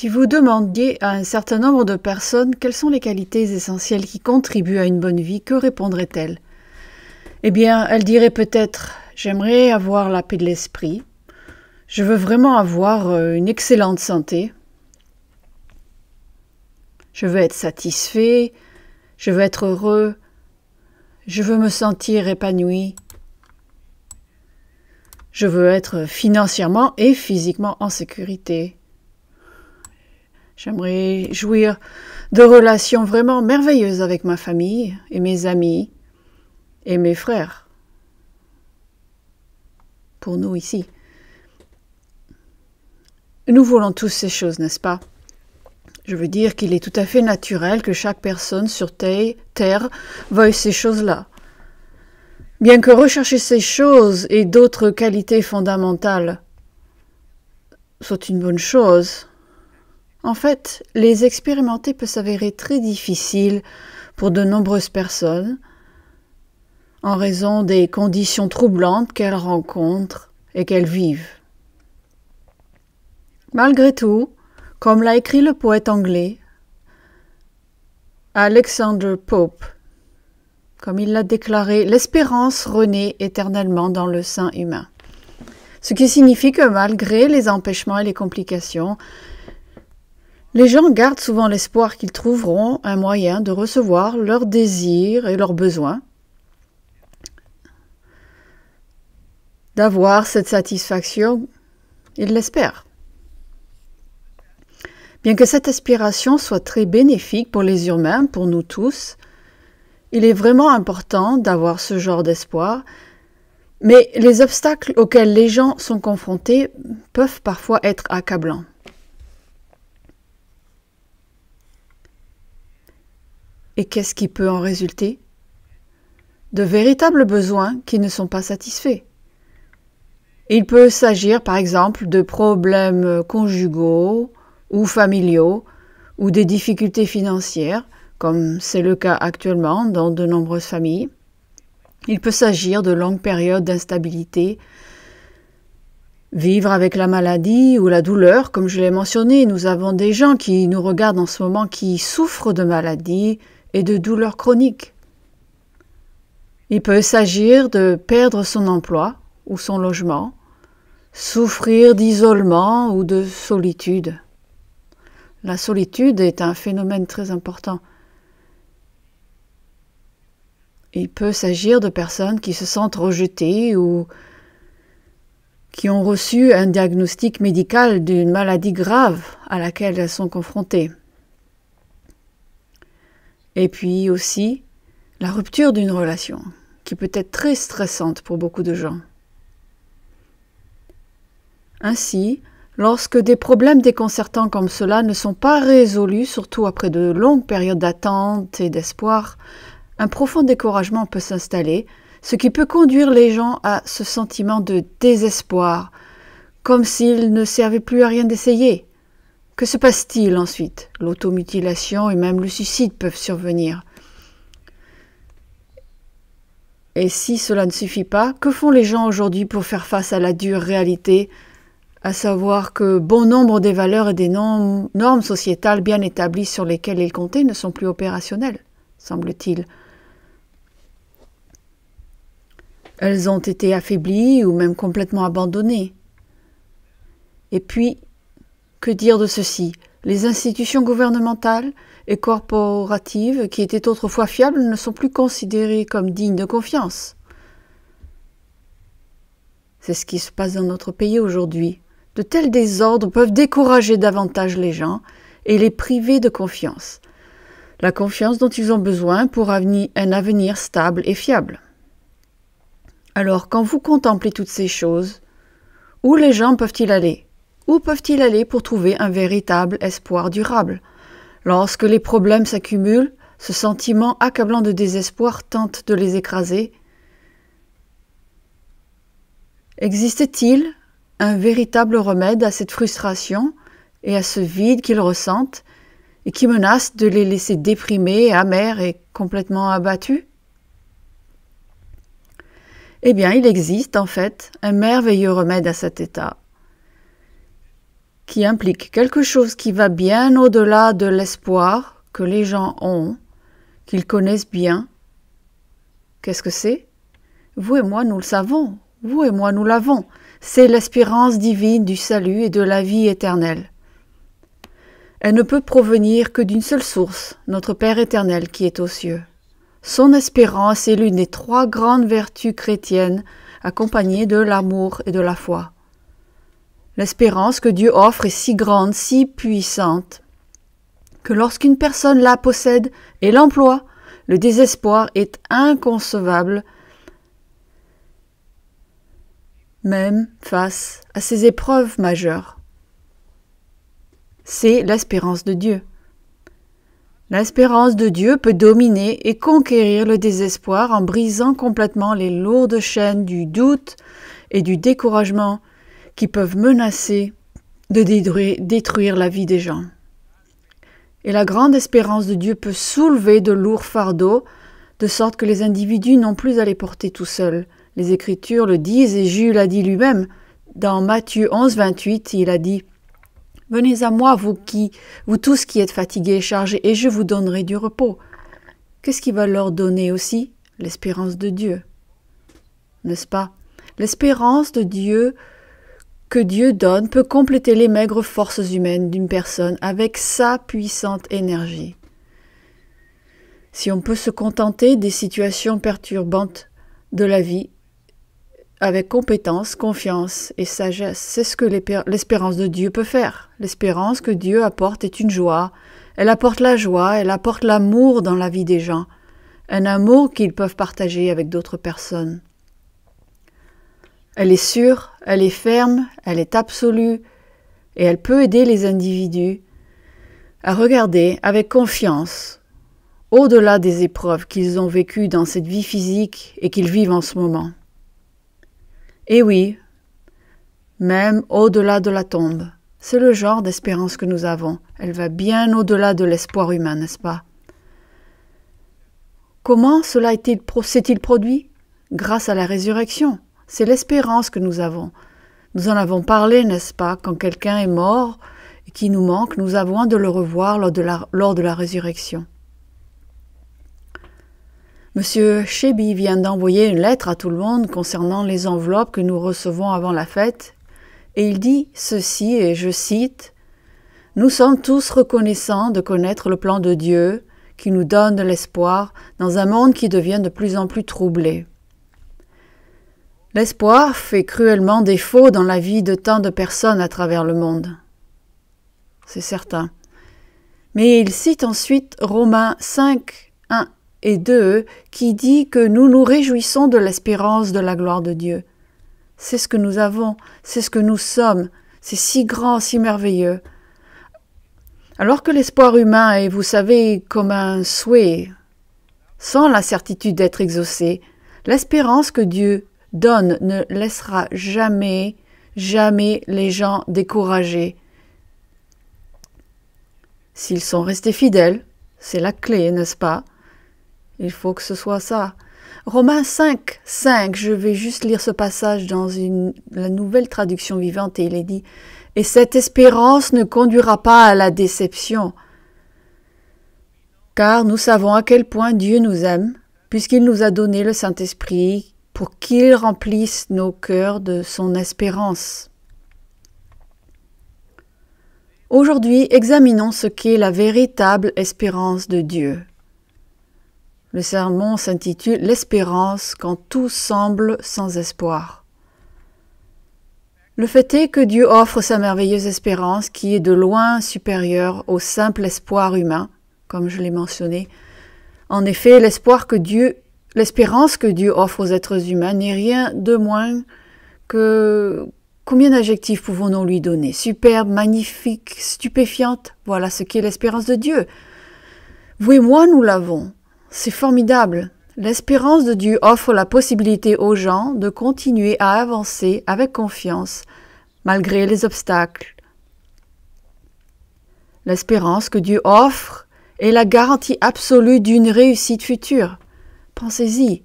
Si vous demandiez à un certain nombre de personnes quelles sont les qualités essentielles qui contribuent à une bonne vie, que répondraient-elles Eh bien, elles diraient peut-être J'aimerais avoir la paix de l'esprit. Je veux vraiment avoir euh, une excellente santé. Je veux être satisfait. Je veux être heureux. Je veux me sentir épanoui. Je veux être financièrement et physiquement en sécurité. J'aimerais jouir de relations vraiment merveilleuses avec ma famille et mes amis et mes frères. Pour nous ici. Nous voulons tous ces choses, n'est-ce pas Je veux dire qu'il est tout à fait naturel que chaque personne sur Terre veuille ces choses-là. Bien que rechercher ces choses et d'autres qualités fondamentales soit une bonne chose, en fait, les expérimenter peut s'avérer très difficile pour de nombreuses personnes en raison des conditions troublantes qu'elles rencontrent et qu'elles vivent. Malgré tout, comme l'a écrit le poète anglais Alexander Pope, comme il l'a déclaré, l'espérance renaît éternellement dans le sein humain. Ce qui signifie que malgré les empêchements et les complications, les gens gardent souvent l'espoir qu'ils trouveront un moyen de recevoir leurs désirs et leurs besoins, d'avoir cette satisfaction, ils l'espèrent. Bien que cette aspiration soit très bénéfique pour les humains, pour nous tous, il est vraiment important d'avoir ce genre d'espoir, mais les obstacles auxquels les gens sont confrontés peuvent parfois être accablants. Et qu'est-ce qui peut en résulter De véritables besoins qui ne sont pas satisfaits. Il peut s'agir par exemple de problèmes conjugaux ou familiaux ou des difficultés financières, comme c'est le cas actuellement dans de nombreuses familles. Il peut s'agir de longues périodes d'instabilité. Vivre avec la maladie ou la douleur, comme je l'ai mentionné, nous avons des gens qui nous regardent en ce moment qui souffrent de maladies, et de douleurs chroniques. Il peut s'agir de perdre son emploi ou son logement, souffrir d'isolement ou de solitude. La solitude est un phénomène très important. Il peut s'agir de personnes qui se sentent rejetées ou qui ont reçu un diagnostic médical d'une maladie grave à laquelle elles sont confrontées. Et puis aussi la rupture d'une relation, qui peut être très stressante pour beaucoup de gens. Ainsi, lorsque des problèmes déconcertants comme cela ne sont pas résolus, surtout après de longues périodes d'attente et d'espoir, un profond découragement peut s'installer, ce qui peut conduire les gens à ce sentiment de désespoir, comme s'il ne servait plus à rien d'essayer. Que se passe-t-il ensuite L'automutilation et même le suicide peuvent survenir. Et si cela ne suffit pas, que font les gens aujourd'hui pour faire face à la dure réalité, à savoir que bon nombre des valeurs et des normes, sociétales bien établies sur lesquelles ils comptaient ne sont plus opérationnelles, semble-t-il. Elles ont été affaiblies ou même complètement abandonnées. Et puis, que dire de ceci Les institutions gouvernementales et corporatives qui étaient autrefois fiables ne sont plus considérées comme dignes de confiance. C'est ce qui se passe dans notre pays aujourd'hui. De tels désordres peuvent décourager davantage les gens et les priver de confiance. La confiance dont ils ont besoin pour un avenir stable et fiable. Alors, quand vous contemplez toutes ces choses, où les gens peuvent-ils aller où peuvent-ils aller pour trouver un véritable espoir durable Lorsque les problèmes s'accumulent, ce sentiment accablant de désespoir tente de les écraser. Existe-t-il un véritable remède à cette frustration et à ce vide qu'ils ressentent et qui menace de les laisser déprimés, amers et complètement abattus Eh bien, il existe en fait un merveilleux remède à cet état qui implique quelque chose qui va bien au-delà de l'espoir que les gens ont, qu'ils connaissent bien. Qu'est-ce que c'est Vous et moi, nous le savons, vous et moi, nous l'avons. C'est l'espérance divine du salut et de la vie éternelle. Elle ne peut provenir que d'une seule source, notre Père éternel qui est aux cieux. Son espérance est l'une des trois grandes vertus chrétiennes accompagnées de l'amour et de la foi. L'espérance que Dieu offre est si grande, si puissante, que lorsqu'une personne la possède et l'emploie, le désespoir est inconcevable, même face à ses épreuves majeures. C'est l'espérance de Dieu. L'espérance de Dieu peut dominer et conquérir le désespoir en brisant complètement les lourdes chaînes du doute et du découragement qui peuvent menacer de détruire, la vie des gens. Et la grande espérance de Dieu peut soulever de lourds fardeaux, de sorte que les individus n'ont plus à les porter tout seuls. Les Écritures le disent et Jules l'a dit lui-même. Dans Matthieu 11, 28, il a dit Venez à moi, vous qui, vous tous qui êtes fatigués et chargés, et je vous donnerai du repos. Qu'est-ce qui va leur donner aussi L'espérance de Dieu. N'est-ce pas L'espérance de Dieu que Dieu donne peut compléter les maigres forces humaines d'une personne avec sa puissante énergie. Si on peut se contenter des situations perturbantes de la vie avec compétence, confiance et sagesse, c'est ce que l'espérance de Dieu peut faire. L'espérance que Dieu apporte est une joie. Elle apporte la joie, elle apporte l'amour dans la vie des gens, un amour qu'ils peuvent partager avec d'autres personnes. Elle est sûre, elle est ferme, elle est absolue, et elle peut aider les individus à regarder avec confiance au-delà des épreuves qu'ils ont vécues dans cette vie physique et qu'ils vivent en ce moment. Et oui, même au-delà de la tombe, c'est le genre d'espérance que nous avons. Elle va bien au-delà de l'espoir humain, n'est-ce pas Comment cela s'est-il produit Grâce à la résurrection c'est l'espérance que nous avons. Nous en avons parlé, n'est-ce pas, quand quelqu'un est mort et qui nous manque, nous avons de le revoir lors de la, lors de la résurrection. Monsieur Chebi vient d'envoyer une lettre à tout le monde concernant les enveloppes que nous recevons avant la fête, et il dit ceci, et je cite Nous sommes tous reconnaissants de connaître le plan de Dieu qui nous donne de l'espoir dans un monde qui devient de plus en plus troublé. L'espoir fait cruellement défaut dans la vie de tant de personnes à travers le monde. C'est certain. Mais il cite ensuite Romains 5, 1 et 2 qui dit que nous nous réjouissons de l'espérance de la gloire de Dieu. C'est ce que nous avons, c'est ce que nous sommes, c'est si grand, si merveilleux. Alors que l'espoir humain est, vous savez, comme un souhait, sans la certitude d'être exaucé, l'espérance que Dieu donne, ne laissera jamais, jamais les gens découragés. S'ils sont restés fidèles, c'est la clé, n'est-ce pas Il faut que ce soit ça. Romains 5, 5, je vais juste lire ce passage dans une, la nouvelle traduction vivante et il est dit Et cette espérance ne conduira pas à la déception, car nous savons à quel point Dieu nous aime, puisqu'il nous a donné le Saint-Esprit pour qu'il remplisse nos cœurs de son espérance. Aujourd'hui, examinons ce qu'est la véritable espérance de Dieu. Le sermon s'intitule L'espérance quand tout semble sans espoir. Le fait est que Dieu offre sa merveilleuse espérance qui est de loin supérieure au simple espoir humain, comme je l'ai mentionné. En effet, l'espoir que Dieu L'espérance que Dieu offre aux êtres humains n'est rien de moins que combien d'adjectifs pouvons-nous lui donner Superbe, magnifique, stupéfiante, voilà ce qu'est l'espérance de Dieu. Vous et moi, nous l'avons. C'est formidable. L'espérance de Dieu offre la possibilité aux gens de continuer à avancer avec confiance, malgré les obstacles. L'espérance que Dieu offre est la garantie absolue d'une réussite future. Pensez-y.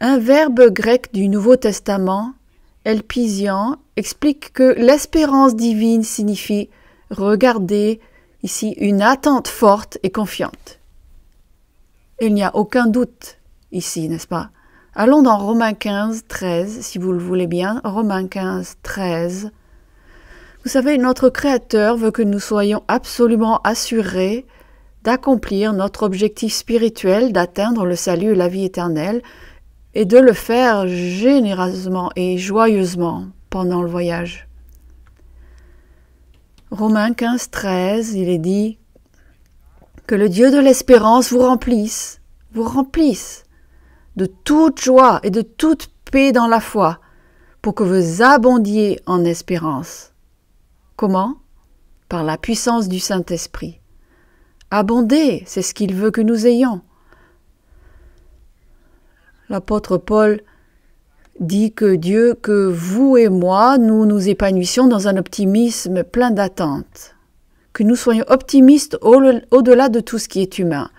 Un verbe grec du Nouveau Testament, Elpisian, explique que l'espérance divine signifie regarder ici une attente forte et confiante. Il n'y a aucun doute ici, n'est-ce pas Allons dans Romains 15, 13, si vous le voulez bien. Romains 15, 13. Vous savez, notre Créateur veut que nous soyons absolument assurés d'accomplir notre objectif spirituel d'atteindre le salut et la vie éternelle, et de le faire généreusement et joyeusement pendant le voyage. Romains 15, 13, il est dit Que le Dieu de l'espérance vous remplisse, vous remplisse de toute joie et de toute paix dans la foi, pour que vous abondiez en espérance. Comment Par la puissance du Saint-Esprit. Abonder, c'est ce qu'il veut que nous ayons. L'apôtre Paul dit que Dieu, que vous et moi, nous nous épanouissions dans un optimisme plein d'attente, que nous soyons optimistes au-delà de tout ce qui est humain.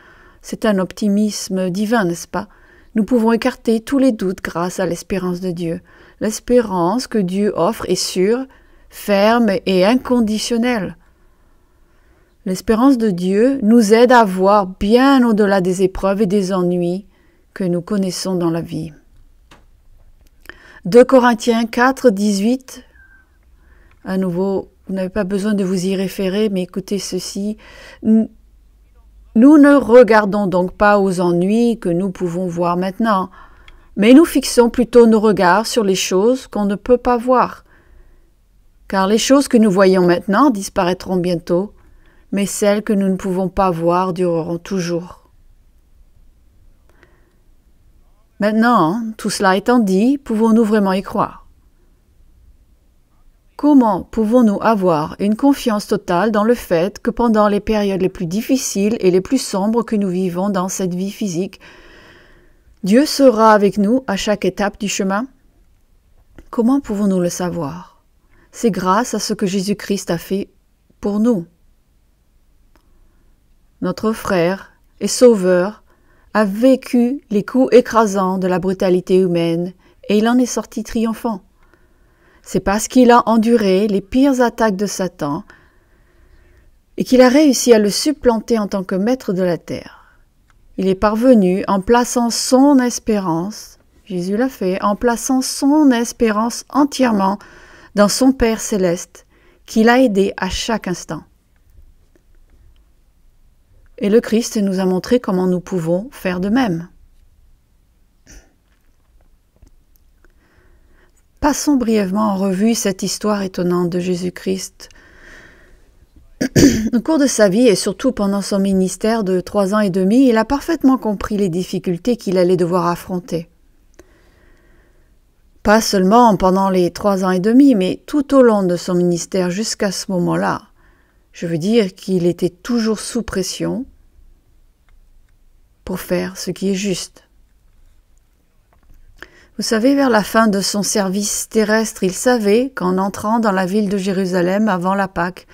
C'est un optimisme divin, n'est-ce pas Nous pouvons écarter tous les doutes grâce à l'espérance de Dieu. L'espérance que Dieu offre est sûre, ferme et inconditionnelle. L'espérance de Dieu nous aide à voir bien au-delà des épreuves et des ennuis que nous connaissons dans la vie. 2 Corinthiens 4, 18. À nouveau, vous n'avez pas besoin de vous y référer, mais écoutez ceci. Nous ne regardons donc pas aux ennuis que nous pouvons voir maintenant, mais nous fixons plutôt nos regards sur les choses qu'on ne peut pas voir. Car les choses que nous voyons maintenant disparaîtront bientôt, mais celles que nous ne pouvons pas voir dureront toujours. Maintenant, hein, tout cela étant dit, pouvons-nous vraiment y croire Comment pouvons-nous avoir une confiance totale dans le fait que pendant les périodes les plus difficiles et les plus sombres que nous vivons dans cette vie physique, Dieu sera avec nous à chaque étape du chemin Comment pouvons-nous le savoir C'est grâce à ce que Jésus-Christ a fait pour nous notre frère et sauveur, a vécu les coups écrasants de la brutalité humaine et il en est sorti triomphant. C'est parce qu'il a enduré les pires attaques de Satan et qu'il a réussi à le supplanter en tant que maître de la terre. Il est parvenu en plaçant son espérance, Jésus l'a fait, en plaçant son espérance entièrement dans son Père céleste, qui l'a aidé à chaque instant. Et le Christ nous a montré comment nous pouvons faire de même. Passons brièvement en revue cette histoire étonnante de Jésus-Christ. Au cours de sa vie et surtout pendant son ministère de trois ans et demi, il a parfaitement compris les difficultés qu'il allait devoir affronter. Pas seulement pendant les trois ans et demi, mais tout au long de son ministère jusqu'à ce moment-là. Je veux dire qu'il était toujours sous pression pour faire ce qui est juste. Vous savez, vers la fin de son service terrestre, il savait qu'en entrant dans la ville de Jérusalem avant la Pâque,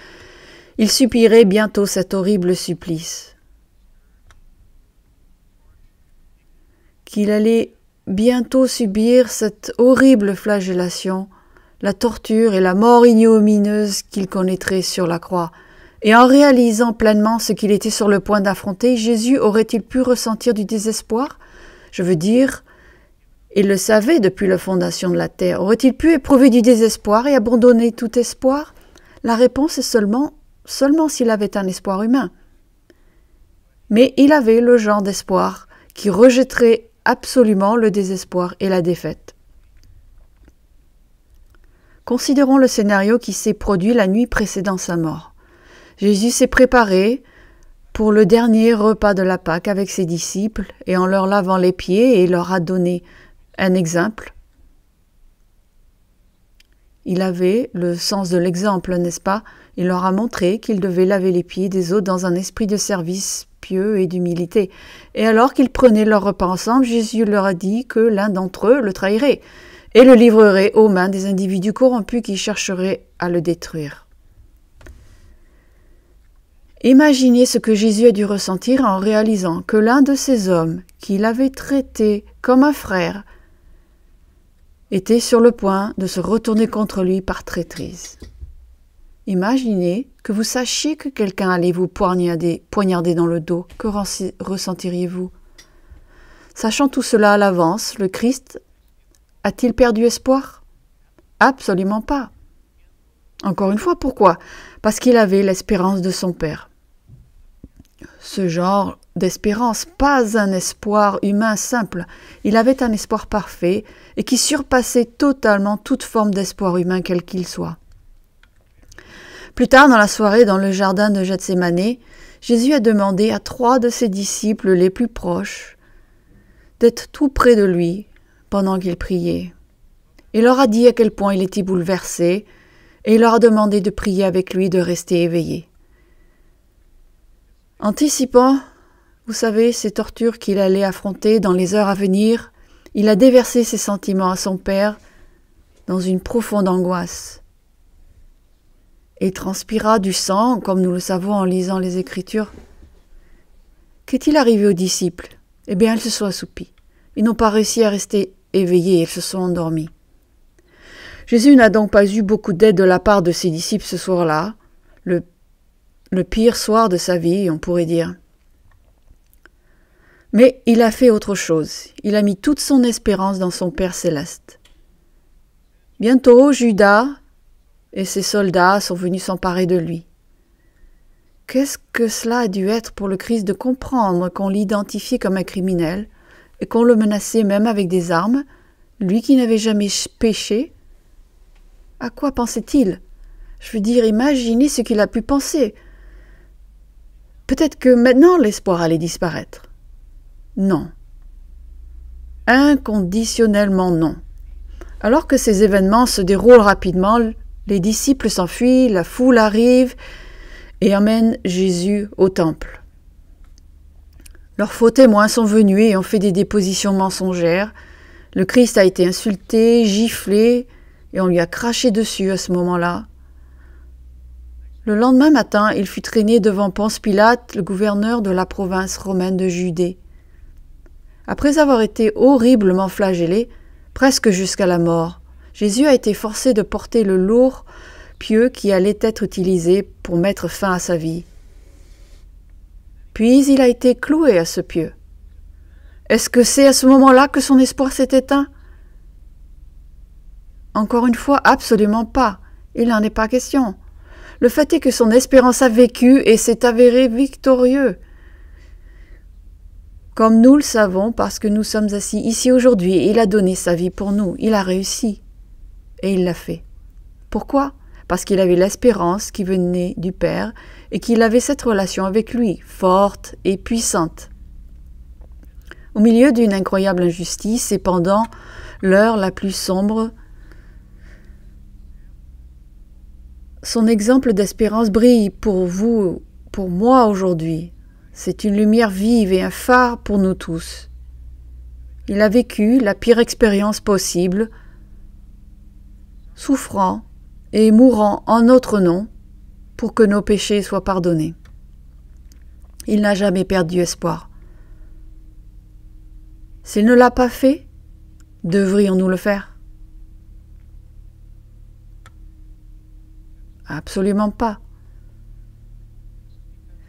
il subirait bientôt cet horrible supplice, qu'il allait bientôt subir cette horrible flagellation, la torture et la mort ignominieuse qu'il connaîtrait sur la croix. Et en réalisant pleinement ce qu'il était sur le point d'affronter, Jésus aurait-il pu ressentir du désespoir Je veux dire, il le savait depuis la fondation de la terre. Aurait-il pu éprouver du désespoir et abandonner tout espoir La réponse est seulement, seulement s'il avait un espoir humain. Mais il avait le genre d'espoir qui rejetterait absolument le désespoir et la défaite. Considérons le scénario qui s'est produit la nuit précédant sa mort. Jésus s'est préparé pour le dernier repas de la Pâque avec ses disciples et en leur lavant les pieds il leur a donné un exemple. Il avait le sens de l'exemple, n'est-ce pas Il leur a montré qu'ils devaient laver les pieds des autres dans un esprit de service pieux et d'humilité. Et alors qu'ils prenaient leur repas ensemble, Jésus leur a dit que l'un d'entre eux le trahirait et le livrerait aux mains des individus corrompus qui chercheraient à le détruire. Imaginez ce que Jésus a dû ressentir en réalisant que l'un de ces hommes, qu'il avait traité comme un frère, était sur le point de se retourner contre lui par traîtrise. Imaginez que vous sachiez que quelqu'un allait vous poignarder, poignarder dans le dos. Que ressentiriez-vous Sachant tout cela à l'avance, le Christ a-t-il perdu espoir Absolument pas. Encore une fois, pourquoi Parce qu'il avait l'espérance de son Père ce genre d'espérance, pas un espoir humain simple. Il avait un espoir parfait et qui surpassait totalement toute forme d'espoir humain quel qu'il soit. Plus tard dans la soirée, dans le jardin de Gethsemane, Jésus a demandé à trois de ses disciples les plus proches d'être tout près de lui pendant qu'il priait. Il leur a dit à quel point il était bouleversé et il leur a demandé de prier avec lui, de rester éveillés. Anticipant, vous savez, ces tortures qu'il allait affronter dans les heures à venir, il a déversé ses sentiments à son père dans une profonde angoisse et transpira du sang, comme nous le savons en lisant les Écritures. Qu'est-il arrivé aux disciples Eh bien, ils se sont assoupis. Ils n'ont pas réussi à rester éveillés, ils se sont endormis. Jésus n'a donc pas eu beaucoup d'aide de la part de ses disciples ce soir-là. Le le pire soir de sa vie, on pourrait dire. Mais il a fait autre chose, il a mis toute son espérance dans son Père céleste. Bientôt Judas et ses soldats sont venus s'emparer de lui. Qu'est-ce que cela a dû être pour le Christ de comprendre qu'on l'identifiait comme un criminel et qu'on le menaçait même avec des armes, lui qui n'avait jamais péché À quoi pensait-il Je veux dire, imaginez ce qu'il a pu penser. Peut-être que maintenant l'espoir allait disparaître. Non. Inconditionnellement non. Alors que ces événements se déroulent rapidement, les disciples s'enfuient, la foule arrive et amène Jésus au temple. Leurs faux témoins sont venus et ont fait des dépositions mensongères. Le Christ a été insulté, giflé, et on lui a craché dessus à ce moment-là. Le lendemain matin, il fut traîné devant Ponce Pilate, le gouverneur de la province romaine de Judée. Après avoir été horriblement flagellé, presque jusqu'à la mort, Jésus a été forcé de porter le lourd pieu qui allait être utilisé pour mettre fin à sa vie. Puis il a été cloué à ce pieu. Est-ce que c'est à ce moment-là que son espoir s'est éteint Encore une fois, absolument pas. Il n'en est pas question. Le fait est que son espérance a vécu et s'est avérée victorieux. Comme nous le savons parce que nous sommes assis ici aujourd'hui, il a donné sa vie pour nous, il a réussi. Et il l'a fait. Pourquoi Parce qu'il avait l'espérance qui venait du Père et qu'il avait cette relation avec lui, forte et puissante. Au milieu d'une incroyable injustice, et pendant l'heure la plus sombre Son exemple d'espérance brille pour vous, pour moi aujourd'hui. C'est une lumière vive et un phare pour nous tous. Il a vécu la pire expérience possible, souffrant et mourant en notre nom pour que nos péchés soient pardonnés. Il n'a jamais perdu espoir. S'il ne l'a pas fait, devrions-nous le faire Absolument pas.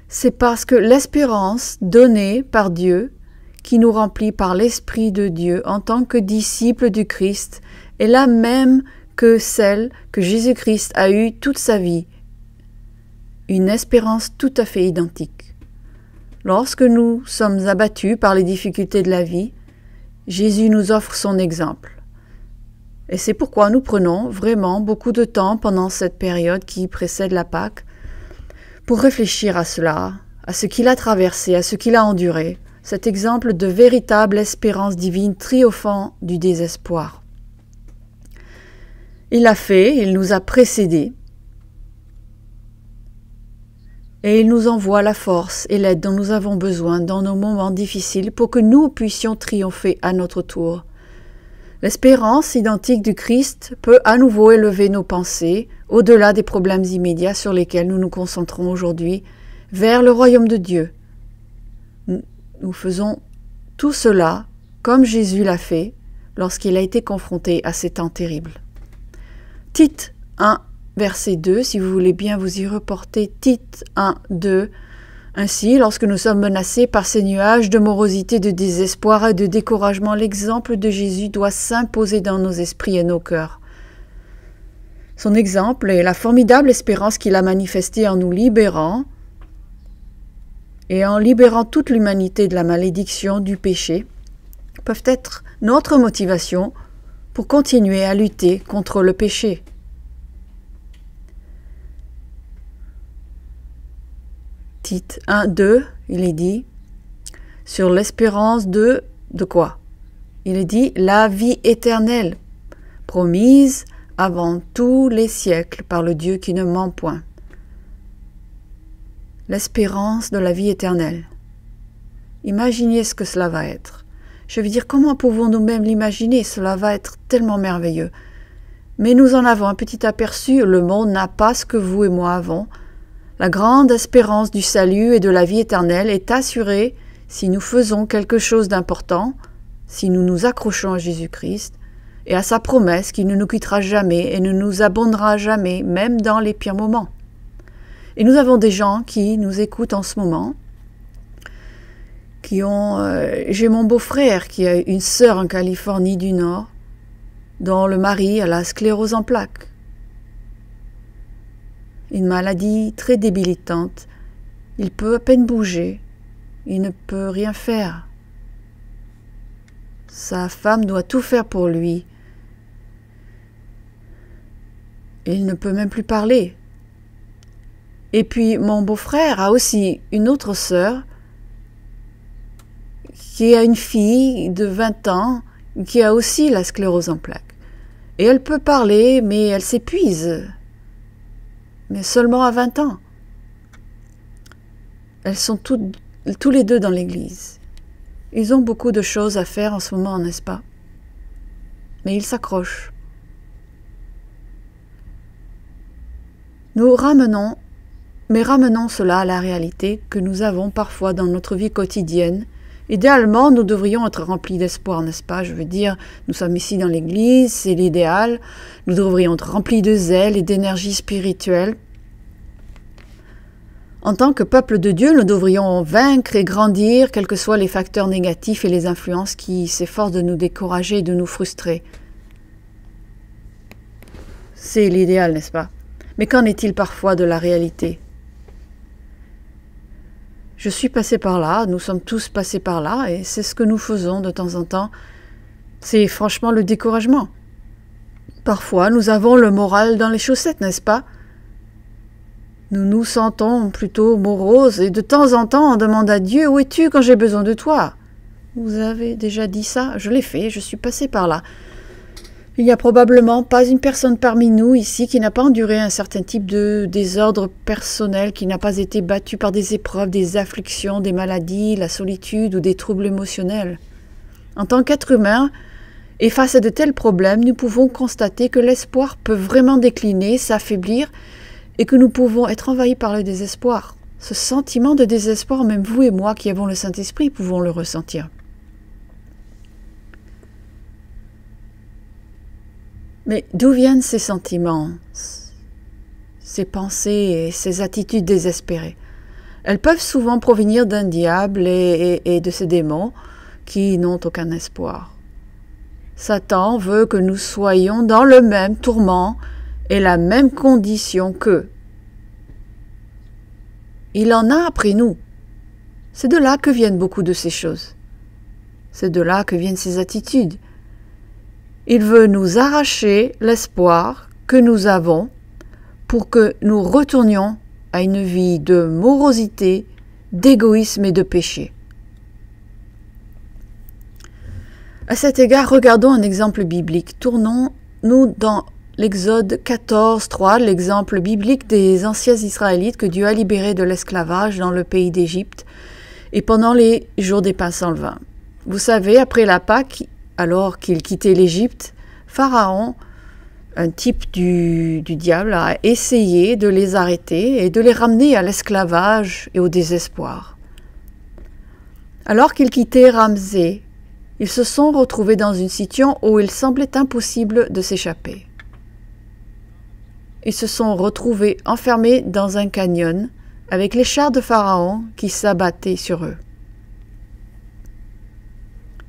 C'est parce que l'espérance donnée par Dieu, qui nous remplit par l'Esprit de Dieu en tant que disciples du Christ, est la même que celle que Jésus-Christ a eue toute sa vie. Une espérance tout à fait identique. Lorsque nous sommes abattus par les difficultés de la vie, Jésus nous offre son exemple. Et c'est pourquoi nous prenons vraiment beaucoup de temps pendant cette période qui précède la Pâque pour réfléchir à cela, à ce qu'il a traversé, à ce qu'il a enduré, cet exemple de véritable espérance divine triomphant du désespoir. Il l'a fait, il nous a précédés, et il nous envoie la force et l'aide dont nous avons besoin dans nos moments difficiles pour que nous puissions triompher à notre tour. L'espérance identique du Christ peut à nouveau élever nos pensées au-delà des problèmes immédiats sur lesquels nous nous concentrons aujourd'hui vers le royaume de Dieu. Nous faisons tout cela comme Jésus l'a fait lorsqu'il a été confronté à ces temps terribles. Tite 1, verset 2, si vous voulez bien vous y reporter, Tite 1, 2, ainsi, lorsque nous sommes menacés par ces nuages de morosité, de désespoir et de découragement, l'exemple de Jésus doit s'imposer dans nos esprits et nos cœurs. Son exemple est la formidable espérance qu'il a manifestée en nous libérant et en libérant toute l'humanité de la malédiction, du péché, peuvent être notre motivation pour continuer à lutter contre le péché. Tite 1, 2, il est dit sur l'espérance de, de quoi Il est dit la vie éternelle, promise avant tous les siècles par le Dieu qui ne ment point. L'espérance de la vie éternelle. Imaginez ce que cela va être. Je veux dire, comment pouvons-nous même l'imaginer Cela va être tellement merveilleux. Mais nous en avons un petit aperçu, le monde n'a pas ce que vous et moi avons, la grande espérance du salut et de la vie éternelle est assurée si nous faisons quelque chose d'important, si nous nous accrochons à Jésus-Christ et à sa promesse qu'il ne nous quittera jamais et ne nous abondera jamais, même dans les pires moments. Et nous avons des gens qui nous écoutent en ce moment, qui ont... Euh, j'ai mon beau-frère qui a une sœur en Californie du Nord, dont le mari a la sclérose en plaques une maladie très débilitante. Il peut à peine bouger. Il ne peut rien faire. Sa femme doit tout faire pour lui. Il ne peut même plus parler. Et puis mon beau-frère a aussi une autre sœur qui a une fille de 20 ans qui a aussi la sclérose en plaques. Et elle peut parler, mais elle s'épuise mais seulement à 20 ans. Elles sont toutes, tous les deux dans l'église. Ils ont beaucoup de choses à faire en ce moment, n'est-ce pas Mais ils s'accrochent. Nous ramenons, mais ramenons cela à la réalité que nous avons parfois dans notre vie quotidienne. Idéalement, nous devrions être remplis d'espoir, n'est-ce pas Je veux dire, nous sommes ici dans l'Église, c'est l'idéal. Nous devrions être remplis de zèle et d'énergie spirituelle en tant que peuple de Dieu, nous devrions vaincre et grandir, quels que soient les facteurs négatifs et les influences qui s'efforcent de nous décourager et de nous frustrer. C'est l'idéal, n'est-ce pas Mais qu'en est-il parfois de la réalité Je suis passé par là, nous sommes tous passés par là, et c'est ce que nous faisons de temps en temps. C'est franchement le découragement. Parfois, nous avons le moral dans les chaussettes, n'est-ce pas nous nous sentons plutôt moroses et de temps en temps on demande à Dieu Où es-tu quand j'ai besoin de toi Vous avez déjà dit ça Je l'ai fait, je suis passé par là. Il n'y a probablement pas une personne parmi nous ici qui n'a pas enduré un certain type de désordre personnel, qui n'a pas été battu par des épreuves, des afflictions, des maladies, la solitude ou des troubles émotionnels. En tant qu'être humain, et face à de tels problèmes, nous pouvons constater que l'espoir peut vraiment décliner, s'affaiblir, et que nous pouvons être envahis par le désespoir. Ce sentiment de désespoir, même vous et moi qui avons le Saint-Esprit, pouvons le ressentir. Mais d'où viennent ces sentiments, ces pensées et ces attitudes désespérées Elles peuvent souvent provenir d'un diable et, de ces démons qui n'ont aucun espoir. Satan veut que nous soyons dans le même tourment est la même condition qu'eux. Il en a après nous. C'est de là que viennent beaucoup de ces choses. C'est de là que viennent ces attitudes. Il veut nous arracher l'espoir que nous avons pour que nous retournions à une vie de morosité, d'égoïsme et de péché. À cet égard, regardons un exemple biblique. Tournons-nous dans L'Exode 14, 3, l'exemple biblique des anciens Israélites que Dieu a libérés de l'esclavage dans le pays d'Égypte et pendant les jours des pains sans vin. Vous savez, après la Pâque, alors qu'ils quittaient l'Égypte, Pharaon, un type du, diable, a essayé de les arrêter et de les ramener à l'esclavage et au désespoir. Alors qu'ils quittaient Ramsès, ils se sont retrouvés dans une situation où il semblait impossible de s'échapper. Ils se sont retrouvés enfermés dans un canyon avec les chars de Pharaon qui s'abattaient sur eux.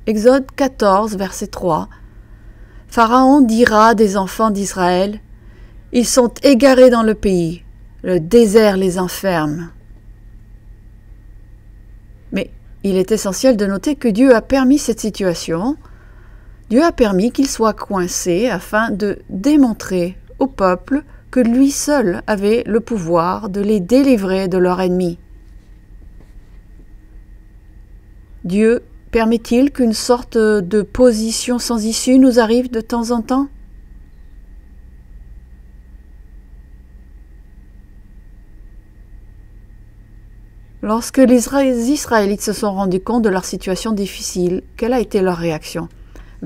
Exode 14, verset 3 Pharaon dira des enfants d'Israël Ils sont égarés dans le pays, le désert les enferme. Mais il est essentiel de noter que Dieu a permis cette situation. Dieu a permis qu'ils soient coincés afin de démontrer au peuple que lui seul avait le pouvoir de les délivrer de leur ennemi. Dieu permet-il qu'une sorte de position sans issue nous arrive de temps en temps Lorsque les Israélites se sont rendus compte de leur situation difficile, quelle a été leur réaction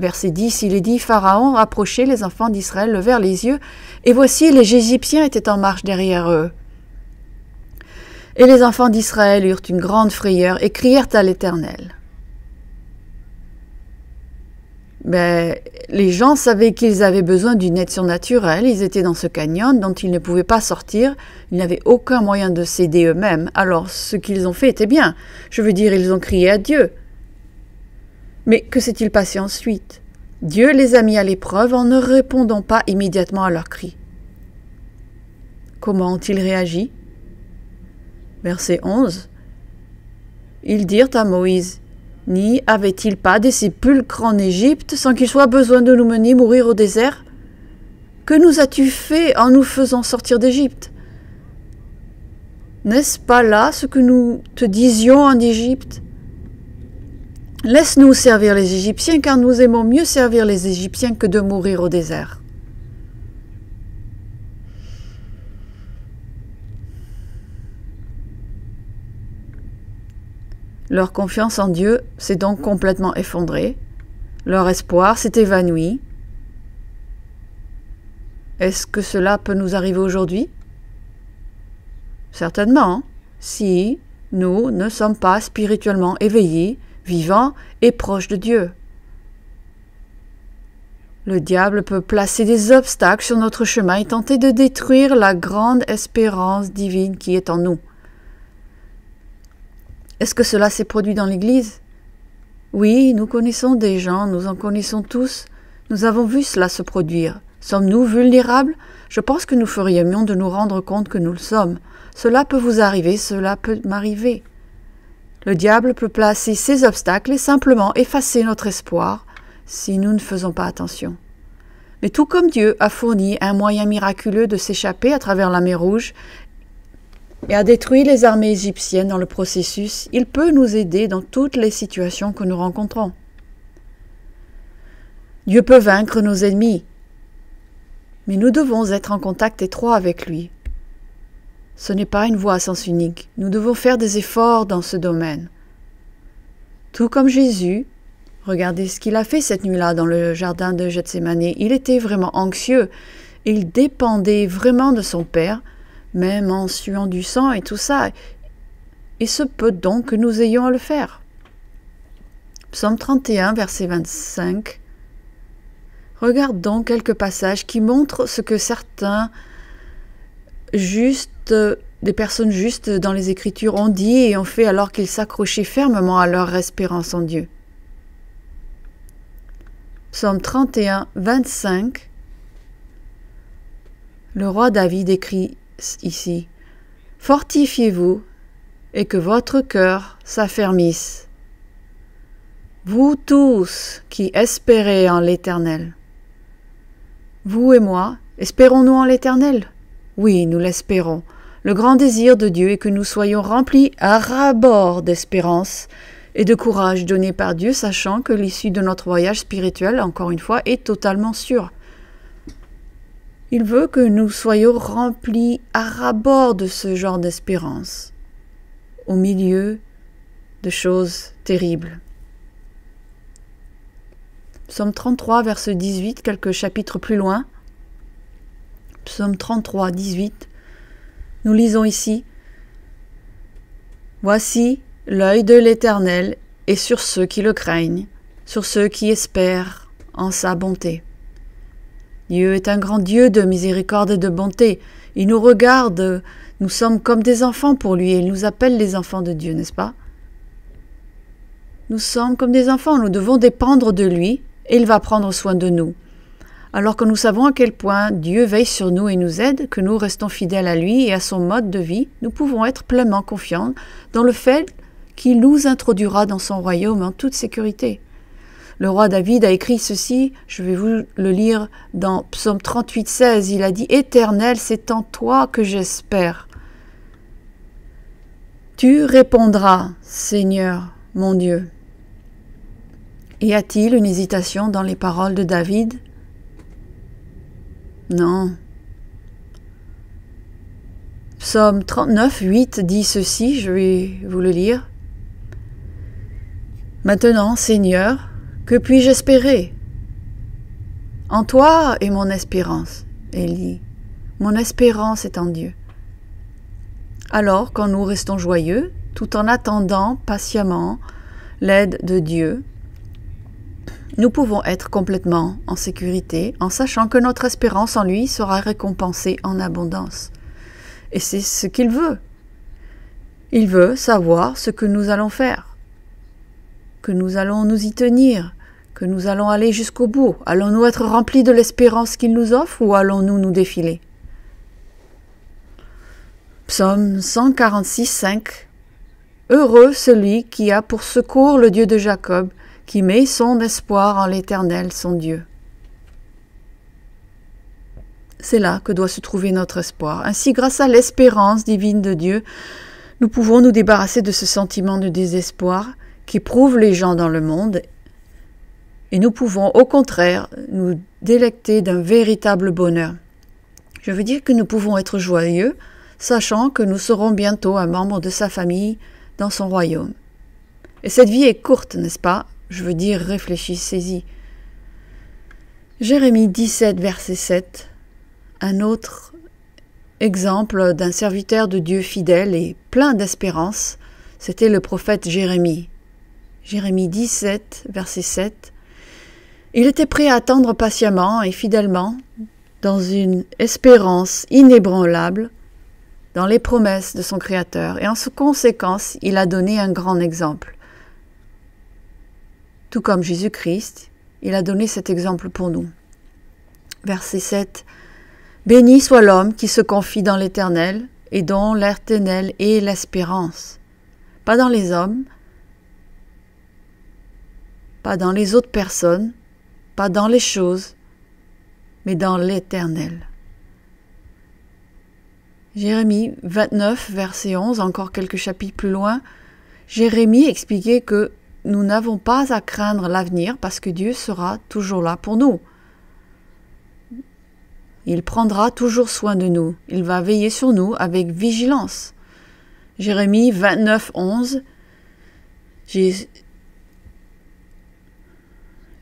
Verset 10, il est dit, Pharaon approchait, les enfants d'Israël levèrent les yeux, et voici les Égyptiens étaient en marche derrière eux. Et les enfants d'Israël eurent une grande frayeur et crièrent à l'Éternel. Mais ben, les gens savaient qu'ils avaient besoin d'une aide surnaturelle, ils étaient dans ce canyon dont ils ne pouvaient pas sortir, ils n'avaient aucun moyen de s'aider eux-mêmes, alors ce qu'ils ont fait était bien, je veux dire ils ont crié à Dieu. Mais que s'est-il passé ensuite Dieu les a mis à l'épreuve en ne répondant pas immédiatement à leurs cris. Comment ont-ils réagi Verset 11. Ils dirent à Moïse, N'y avait-il pas des sépulcres en Égypte sans qu'il soit besoin de nous mener mourir au désert Que nous as-tu fait en nous faisant sortir d'Égypte N'est-ce pas là ce que nous te disions en Égypte Laisse-nous servir les Égyptiens car nous aimons mieux servir les Égyptiens que de mourir au désert. Leur confiance en Dieu s'est donc complètement effondrée, leur espoir s'est évanoui. Est-ce que cela peut nous arriver aujourd'hui Certainement, si nous ne sommes pas spirituellement éveillés vivant et proche de Dieu. Le diable peut placer des obstacles sur notre chemin et tenter de détruire la grande espérance divine qui est en nous. Est-ce que cela s'est produit dans l'Église Oui, nous connaissons des gens, nous en connaissons tous, nous avons vu cela se produire. Sommes-nous vulnérables Je pense que nous ferions mieux de nous rendre compte que nous le sommes. Cela peut vous arriver, cela peut m'arriver. Le diable peut placer ses obstacles et simplement effacer notre espoir si nous ne faisons pas attention. Mais tout comme Dieu a fourni un moyen miraculeux de s'échapper à travers la mer Rouge et a détruit les armées égyptiennes dans le processus, il peut nous aider dans toutes les situations que nous rencontrons. Dieu peut vaincre nos ennemis, mais nous devons être en contact étroit avec lui ce n'est pas une voie à sens unique. Nous devons faire des efforts dans ce domaine. Tout comme Jésus, regardez ce qu'il a fait cette nuit-là dans le jardin de Gethsemane. Il était vraiment anxieux. Il dépendait vraiment de son Père, même en suant du sang et tout ça. Et se peut donc que nous ayons à le faire. Psaume 31, verset 25. Regardons quelques passages qui montrent ce que certains juste euh, des personnes justes dans les Écritures ont dit et ont fait alors qu'ils s'accrochaient fermement à leur espérance en Dieu. Psaume 31, 25. Le roi David écrit ici Fortifiez-vous et que votre cœur s'affermisse. Vous tous qui espérez en l'Éternel. Vous et moi, espérons-nous en l'Éternel oui, nous l'espérons. Le grand désir de Dieu est que nous soyons remplis à rabord d'espérance et de courage donné par Dieu, sachant que l'issue de notre voyage spirituel, encore une fois, est totalement sûre. Il veut que nous soyons remplis à rabord bord de ce genre d'espérance, au milieu de choses terribles. Psaume 33, verset 18, quelques chapitres plus loin. Psaume 33, 18. Nous lisons ici Voici, l'œil de l'Éternel est sur ceux qui le craignent, sur ceux qui espèrent en sa bonté. Dieu est un grand Dieu de miséricorde et de bonté. Il nous regarde, nous sommes comme des enfants pour lui et il nous appelle les enfants de Dieu, n'est-ce pas Nous sommes comme des enfants, nous devons dépendre de lui et il va prendre soin de nous alors que nous savons à quel point Dieu veille sur nous et nous aide, que nous restons fidèles à lui et à son mode de vie, nous pouvons être pleinement confiants dans le fait qu'il nous introduira dans son royaume en toute sécurité. Le roi David a écrit ceci, je vais vous le lire dans Psaume 38, 16, il a dit Éternel, c'est en toi que j'espère. Tu répondras, Seigneur, mon Dieu. Y a-t-il une hésitation dans les paroles de David non. Psaume 39, 8 dit ceci, je vais vous le lire. Maintenant, Seigneur, que puis-je espérer En toi est mon espérance, Élie. Mon espérance est en Dieu. Alors, quand nous restons joyeux, tout en attendant patiemment l'aide de Dieu, nous pouvons être complètement en sécurité en sachant que notre espérance en lui sera récompensée en abondance. Et c'est ce qu'il veut. Il veut savoir ce que nous allons faire, que nous allons nous y tenir, que nous allons aller jusqu'au bout. Allons-nous être remplis de l'espérance qu'il nous offre ou allons-nous nous défiler Psaume 146, 5 Heureux celui qui a pour secours le Dieu de Jacob, qui met son espoir en l'Éternel, son Dieu. C'est là que doit se trouver notre espoir. Ainsi, grâce à l'espérance divine de Dieu, nous pouvons nous débarrasser de ce sentiment de désespoir qui prouve les gens dans le monde, et nous pouvons au contraire nous délecter d'un véritable bonheur. Je veux dire que nous pouvons être joyeux, sachant que nous serons bientôt un membre de sa famille dans son royaume. Et cette vie est courte, n'est-ce pas je veux dire, réfléchissez-y. Jérémie 17, verset 7. Un autre exemple d'un serviteur de Dieu fidèle et plein d'espérance, c'était le prophète Jérémie. Jérémie 17, verset 7. Il était prêt à attendre patiemment et fidèlement, dans une espérance inébranlable, dans les promesses de son Créateur, et en conséquence, il a donné un grand exemple. Tout comme Jésus-Christ, il a donné cet exemple pour nous. Verset 7. Béni soit l'homme qui se confie dans l'Éternel et dont l'éternel est l'espérance. Pas dans les hommes, pas dans les autres personnes, pas dans les choses, mais dans l'Éternel. Jérémie 29, verset 11, encore quelques chapitres plus loin, Jérémie expliquait que nous n'avons pas à craindre l'avenir parce que Dieu sera toujours là pour nous. Il prendra toujours soin de nous. Il va veiller sur nous avec vigilance. Jérémie 29, 11.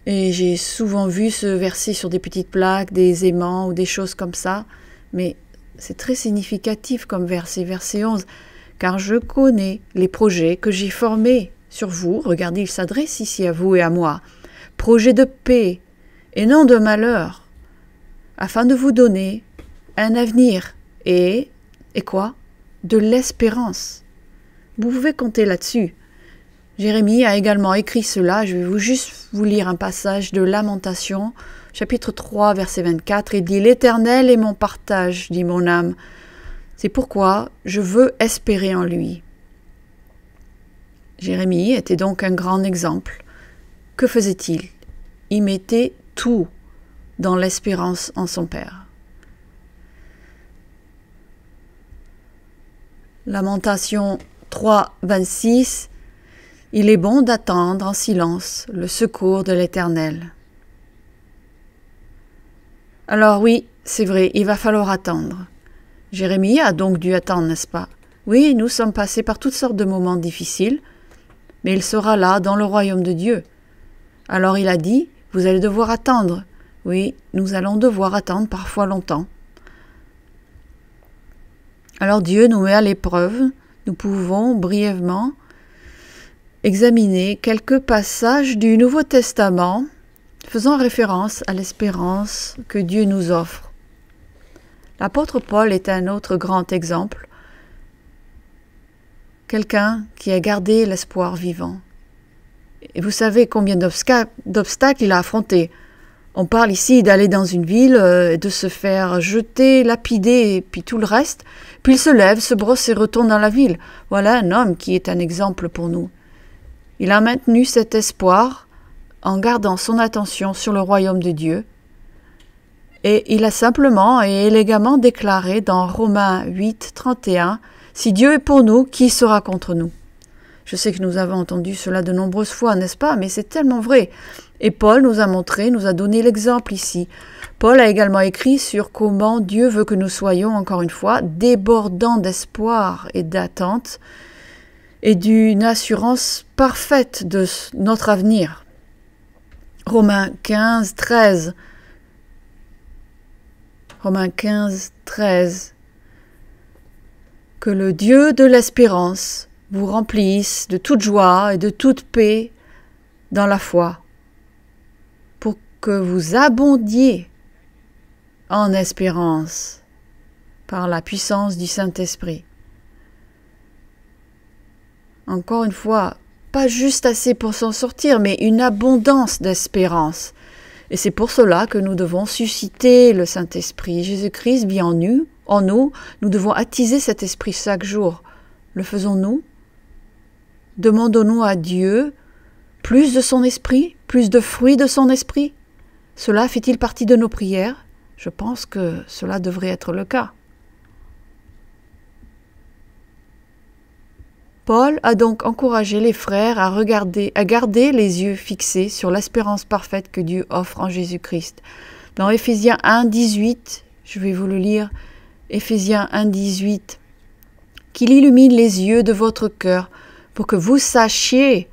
Et j'ai souvent vu ce verset sur des petites plaques, des aimants ou des choses comme ça. Mais c'est très significatif comme verset, verset 11. Car je connais les projets que j'ai formés, sur vous. Regardez, il s'adresse ici à vous et à moi. Projet de paix et non de malheur, afin de vous donner un avenir et, et quoi De l'espérance. Vous pouvez compter là-dessus. Jérémie a également écrit cela. Je vais vous juste vous lire un passage de Lamentation, chapitre 3, verset 24. et dit L'Éternel est mon partage, dit mon âme. C'est pourquoi je veux espérer en lui. Jérémie était donc un grand exemple. Que faisait-il Il mettait tout dans l'espérance en son Père. Lamentation 3, 26 Il est bon d'attendre en silence le secours de l'Éternel. Alors oui, c'est vrai, il va falloir attendre. Jérémie a donc dû attendre, n'est-ce pas Oui, nous sommes passés par toutes sortes de moments difficiles, mais il sera là dans le royaume de Dieu. Alors il a dit, Vous allez devoir attendre. Oui, nous allons devoir attendre parfois longtemps. Alors Dieu nous met à l'épreuve. Nous pouvons brièvement examiner quelques passages du Nouveau Testament faisant référence à l'espérance que Dieu nous offre. L'apôtre Paul est un autre grand exemple quelqu'un qui a gardé l'espoir vivant. Et vous savez combien d'obstacles il a affronté. On parle ici d'aller dans une ville, euh, de se faire jeter, lapider, puis tout le reste. Puis il se lève, se brosse et retourne dans la ville. Voilà un homme qui est un exemple pour nous. Il a maintenu cet espoir en gardant son attention sur le royaume de Dieu. Et il a simplement et élégamment déclaré dans Romains 8, 31 si Dieu est pour nous, qui sera contre nous Je sais que nous avons entendu cela de nombreuses fois, n'est-ce pas Mais c'est tellement vrai. Et Paul nous a montré, nous a donné l'exemple ici. Paul a également écrit sur comment Dieu veut que nous soyons, encore une fois, débordants d'espoir et d'attente et d'une assurance parfaite de notre avenir. Romains 15, 13. Romains 15, 13. Que le Dieu de l'espérance vous remplisse de toute joie et de toute paix dans la foi, pour que vous abondiez en espérance par la puissance du Saint-Esprit. Encore une fois, pas juste assez pour s'en sortir, mais une abondance d'espérance. Et c'est pour cela que nous devons susciter le Saint-Esprit. Jésus-Christ bien nu, en nous, nous devons attiser cet esprit chaque jour. Le faisons-nous Demandons-nous à Dieu plus de son esprit, plus de fruits de son esprit Cela fait-il partie de nos prières Je pense que cela devrait être le cas. Paul a donc encouragé les frères à regarder, à garder les yeux fixés sur l'espérance parfaite que Dieu offre en Jésus-Christ. Dans Ephésiens 1, 18, je vais vous le lire, Éphésiens 1.18, qu'il illumine les yeux de votre cœur pour que vous sachiez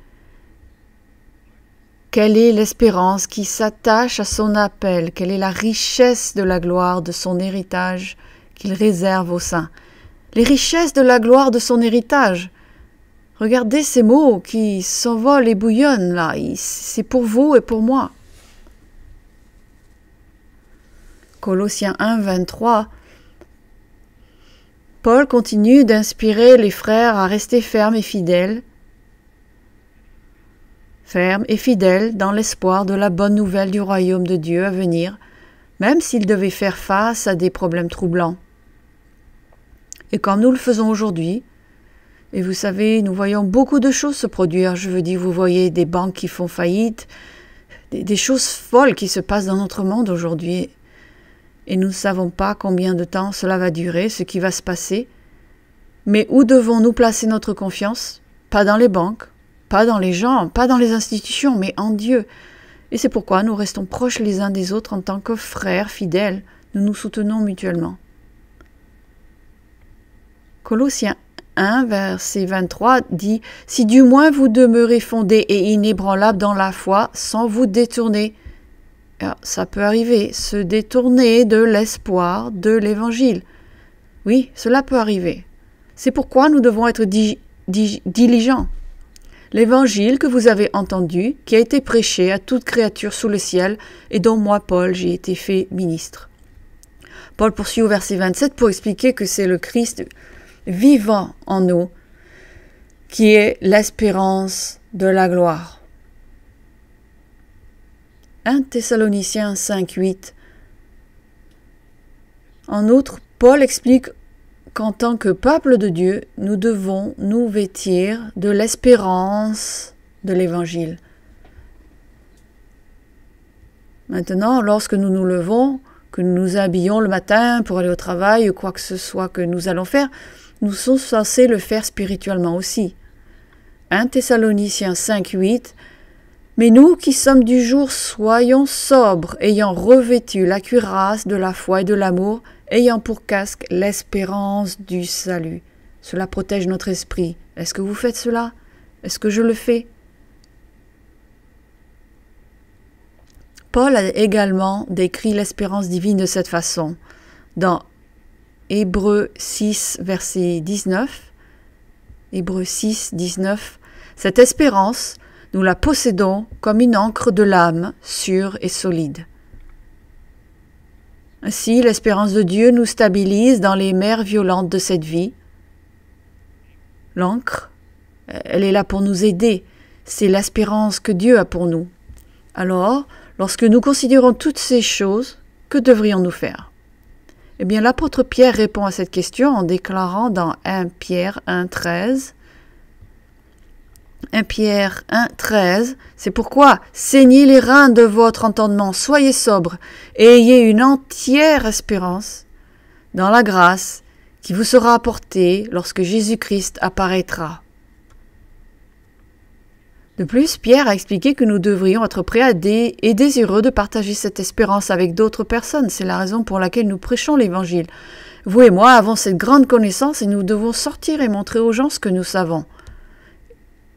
quelle est l'espérance qui s'attache à son appel, quelle est la richesse de la gloire de son héritage qu'il réserve aux saints. Les richesses de la gloire de son héritage. Regardez ces mots qui s'envolent et bouillonnent là, c'est pour vous et pour moi. Colossiens 123, Paul continue d'inspirer les frères à rester fermes et fidèles, fermes et fidèles dans l'espoir de la bonne nouvelle du royaume de Dieu à venir, même s'ils devaient faire face à des problèmes troublants. Et comme nous le faisons aujourd'hui, et vous savez, nous voyons beaucoup de choses se produire. Je veux dire, vous voyez des banques qui font faillite, des, des choses folles qui se passent dans notre monde aujourd'hui et nous ne savons pas combien de temps cela va durer, ce qui va se passer. Mais où devons-nous placer notre confiance Pas dans les banques, pas dans les gens, pas dans les institutions, mais en Dieu. Et c'est pourquoi nous restons proches les uns des autres en tant que frères fidèles, nous nous soutenons mutuellement. Colossiens 1, verset 23 dit Si du moins vous demeurez fondés et inébranlables dans la foi, sans vous détourner, ah, ça peut arriver, se détourner de l'espoir de l'Évangile. Oui, cela peut arriver. C'est pourquoi nous devons être diligents. L'Évangile que vous avez entendu, qui a été prêché à toute créature sous le ciel, et dont moi, Paul, j'ai été fait ministre. Paul poursuit au verset 27 pour expliquer que c'est le Christ vivant en nous qui est l'espérance de la gloire. 1 Thessaloniciens 5.8. En outre, Paul explique qu'en tant que peuple de Dieu, nous devons nous vêtir de l'espérance de l'Évangile. Maintenant, lorsque nous nous levons, que nous nous habillons le matin pour aller au travail ou quoi que ce soit que nous allons faire, nous sommes censés le faire spirituellement aussi. 1 Thessaloniciens 5.8 mais nous qui sommes du jour, soyons sobres, ayant revêtu la cuirasse de la foi et de l'amour, ayant pour casque l'espérance du salut. Cela protège notre esprit. Est-ce que vous faites cela Est-ce que je le fais Paul a également décrit l'espérance divine de cette façon. Dans Hébreu 6, verset 19, Hébreux 6, 19, cette espérance, nous la possédons comme une encre de l'âme sûre et solide. Ainsi, l'espérance de Dieu nous stabilise dans les mers violentes de cette vie. L'encre, elle est là pour nous aider, c'est l'espérance que Dieu a pour nous. Alors, lorsque nous considérons toutes ces choses, que devrions-nous faire Eh bien, l'apôtre Pierre répond à cette question en déclarant dans 1 Pierre 1,13 1 Pierre 1, 13. C'est pourquoi saignez les reins de votre entendement, soyez sobres et ayez une entière espérance dans la grâce qui vous sera apportée lorsque Jésus-Christ apparaîtra. De plus, Pierre a expliqué que nous devrions être prêts à aider et désireux de partager cette espérance avec d'autres personnes. C'est la raison pour laquelle nous prêchons l'Évangile. Vous et moi avons cette grande connaissance et nous devons sortir et montrer aux gens ce que nous savons.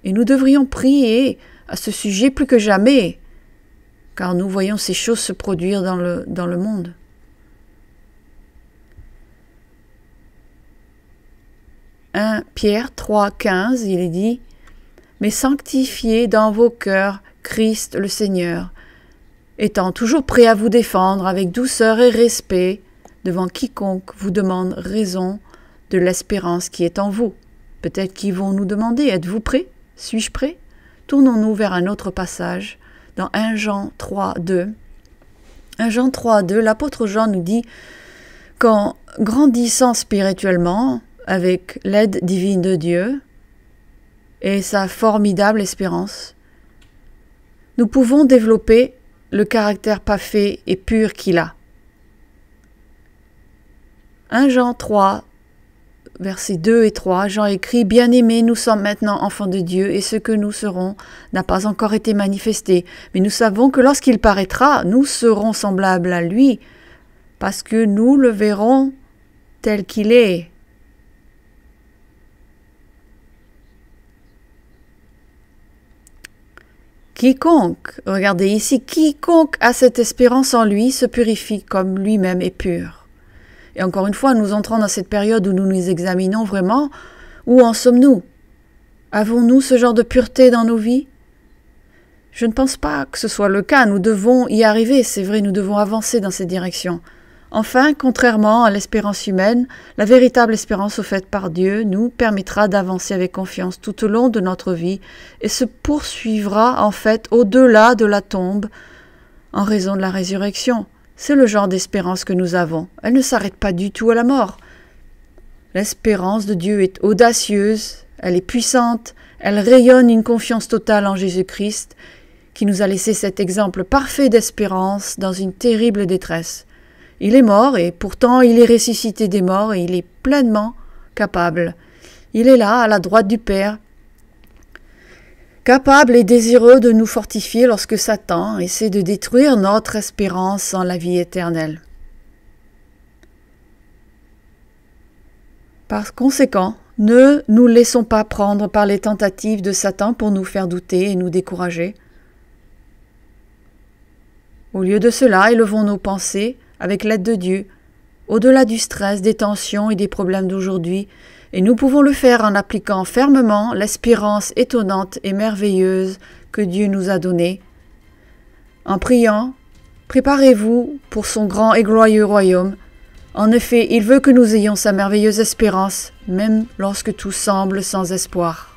Et nous devrions prier à ce sujet plus que jamais, car nous voyons ces choses se produire dans le, dans le monde. 1 Pierre 3, 15, il est dit Mais sanctifiez dans vos cœurs Christ le Seigneur, étant toujours prêt à vous défendre avec douceur et respect devant quiconque vous demande raison de l'espérance qui est en vous. Peut-être qu'ils vont nous demander, êtes-vous prêt suis-je prêt Tournons-nous vers un autre passage, dans 1 Jean 3, 2. 1 Jean 3, 2, l'apôtre Jean nous dit qu'en grandissant spirituellement, avec l'aide divine de Dieu et sa formidable espérance, nous pouvons développer le caractère parfait et pur qu'il a. 1 Jean 3, versets 2 et 3, Jean écrit Bien-aimés, nous sommes maintenant enfants de Dieu, et ce que nous serons n'a pas encore été manifesté. Mais nous savons que lorsqu'il paraîtra, nous serons semblables à lui, parce que nous le verrons tel qu'il est. Quiconque, regardez ici, quiconque a cette espérance en lui se purifie comme lui-même est pur. Et encore une fois, nous entrons dans cette période où nous nous examinons vraiment. Où en sommes-nous Avons-nous ce genre de pureté dans nos vies Je ne pense pas que ce soit le cas. Nous devons y arriver, c'est vrai, nous devons avancer dans cette direction. Enfin, contrairement à l'espérance humaine, la véritable espérance offerte par Dieu nous permettra d'avancer avec confiance tout au long de notre vie et se poursuivra en fait au-delà de la tombe en raison de la résurrection. C'est le genre d'espérance que nous avons. Elle ne s'arrête pas du tout à la mort. L'espérance de Dieu est audacieuse, elle est puissante, elle rayonne une confiance totale en Jésus-Christ, qui nous a laissé cet exemple parfait d'espérance dans une terrible détresse. Il est mort et pourtant il est ressuscité des morts et il est pleinement capable. Il est là, à la droite du Père, Capables et désireux de nous fortifier lorsque Satan essaie de détruire notre espérance en la vie éternelle. Par conséquent, ne nous laissons pas prendre par les tentatives de Satan pour nous faire douter et nous décourager. Au lieu de cela, élevons nos pensées avec l'aide de Dieu, au-delà du stress, des tensions et des problèmes d'aujourd'hui, et nous pouvons le faire en appliquant fermement l'espérance étonnante et merveilleuse que Dieu nous a donnée. En priant, préparez-vous pour son grand et glorieux royaume. En effet, il veut que nous ayons sa merveilleuse espérance, même lorsque tout semble sans espoir.